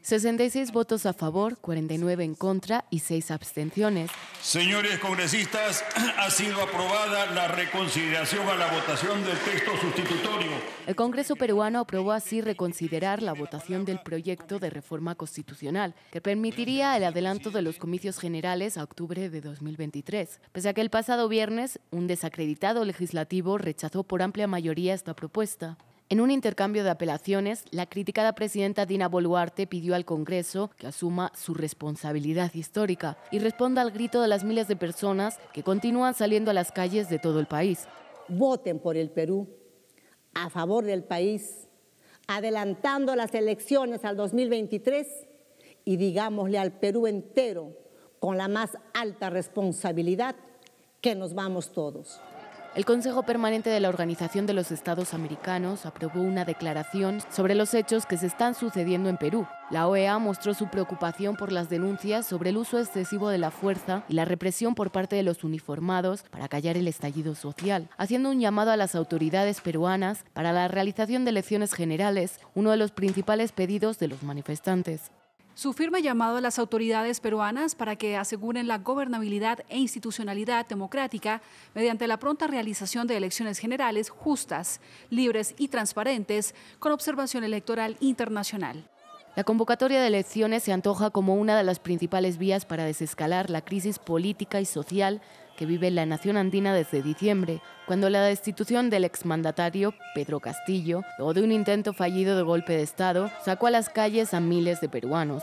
66 votos a favor, 49 en contra y 6 abstenciones. Señores congresistas, ha sido aprobada la reconsideración a la votación del texto sustitutorio. El Congreso peruano aprobó así reconsiderar la votación del proyecto de reforma constitucional, que permitiría el adelanto de los comicios generales a octubre de 2023. Pese a que el pasado viernes un desacreditado legislativo rechazó por amplia mayoría esta propuesta. En un intercambio de apelaciones, la criticada presidenta Dina Boluarte pidió al Congreso que asuma su responsabilidad histórica y responda al grito de las miles de personas que continúan saliendo a las calles de todo el país. Voten por el Perú, a favor del país, adelantando las elecciones al 2023 y digámosle al Perú entero con la más alta responsabilidad que nos vamos todos. El Consejo Permanente de la Organización de los Estados Americanos aprobó una declaración sobre los hechos que se están sucediendo en Perú. La OEA mostró su preocupación por las denuncias sobre el uso excesivo de la fuerza y la represión por parte de los uniformados para callar el estallido social, haciendo un llamado a las autoridades peruanas para la realización de elecciones generales, uno de los principales pedidos de los manifestantes su firme llamado a las autoridades peruanas para que aseguren la gobernabilidad e institucionalidad democrática mediante la pronta realización de elecciones generales justas, libres y transparentes con observación electoral internacional. La convocatoria de elecciones se antoja como una de las principales vías para desescalar la crisis política y social que vive la nación andina desde diciembre, cuando la destitución del exmandatario Pedro Castillo, luego de un intento fallido de golpe de Estado, sacó a las calles a miles de peruanos.